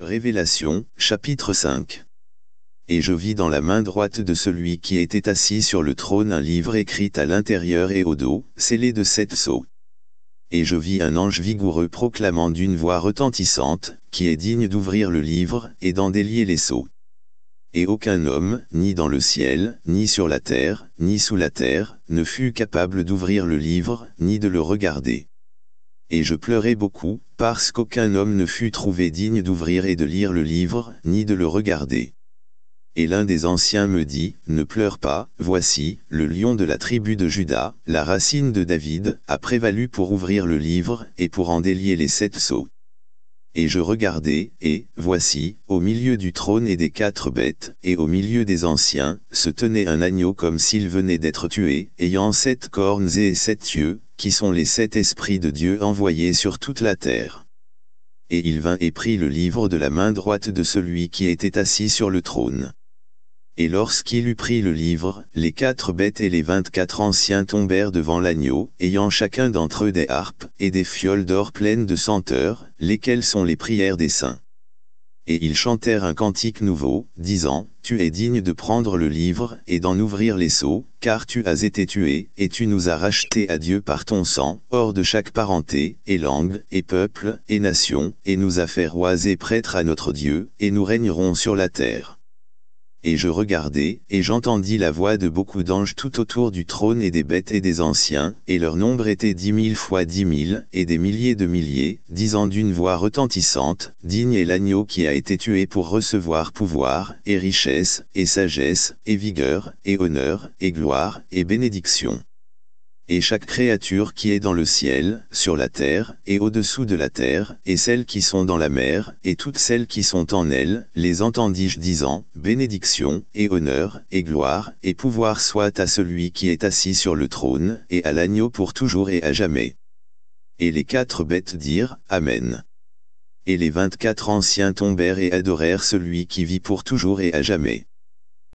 Révélation, chapitre 5 Et je vis dans la main droite de celui qui était assis sur le trône un livre écrit à l'intérieur et au dos, scellé de sept sceaux. Et je vis un ange vigoureux proclamant d'une voix retentissante, qui est digne d'ouvrir le livre, et d'en délier les sceaux. Et aucun homme, ni dans le ciel, ni sur la terre, ni sous la terre, ne fut capable d'ouvrir le livre, ni de le regarder et je pleurai beaucoup, parce qu'aucun homme ne fut trouvé digne d'ouvrir et de lire le livre, ni de le regarder. Et l'un des anciens me dit, Ne pleure pas, voici, le lion de la tribu de Juda, la racine de David, a prévalu pour ouvrir le livre, et pour en délier les sept sceaux. Et je regardai, et, voici, au milieu du trône et des quatre bêtes, et au milieu des anciens, se tenait un agneau comme s'il venait d'être tué, ayant sept cornes et sept yeux, qui sont les sept esprits de Dieu envoyés sur toute la terre. Et il vint et prit le livre de la main droite de celui qui était assis sur le trône. Et lorsqu'il eut pris le livre, les quatre bêtes et les vingt-quatre anciens tombèrent devant l'agneau, ayant chacun d'entre eux des harpes et des fioles d'or pleines de senteurs, lesquelles sont les prières des saints et ils chantèrent un cantique nouveau, disant, Tu es digne de prendre le livre et d'en ouvrir les seaux, car tu as été tué, et tu nous as rachetés à Dieu par ton sang, hors de chaque parenté, et langue, et peuple, et nation, et nous as fait rois et prêtres à notre Dieu, et nous régnerons sur la terre et je regardai, et j'entendis la voix de beaucoup d'anges tout autour du trône et des bêtes et des anciens, et leur nombre était dix mille fois dix mille, et des milliers de milliers, disant d'une voix retentissante, Digne est l'agneau qui a été tué pour recevoir pouvoir, et richesse, et sagesse, et vigueur, et honneur, et gloire, et bénédiction et chaque créature qui est dans le ciel, sur la terre, et au-dessous de la terre, et celles qui sont dans la mer, et toutes celles qui sont en elle, les entendis-je disant, bénédiction, et honneur, et gloire, et pouvoir soit à celui qui est assis sur le trône, et à l'agneau pour toujours et à jamais. Et les quatre bêtes dirent, Amen. Et les vingt-quatre anciens tombèrent et adorèrent celui qui vit pour toujours et à jamais.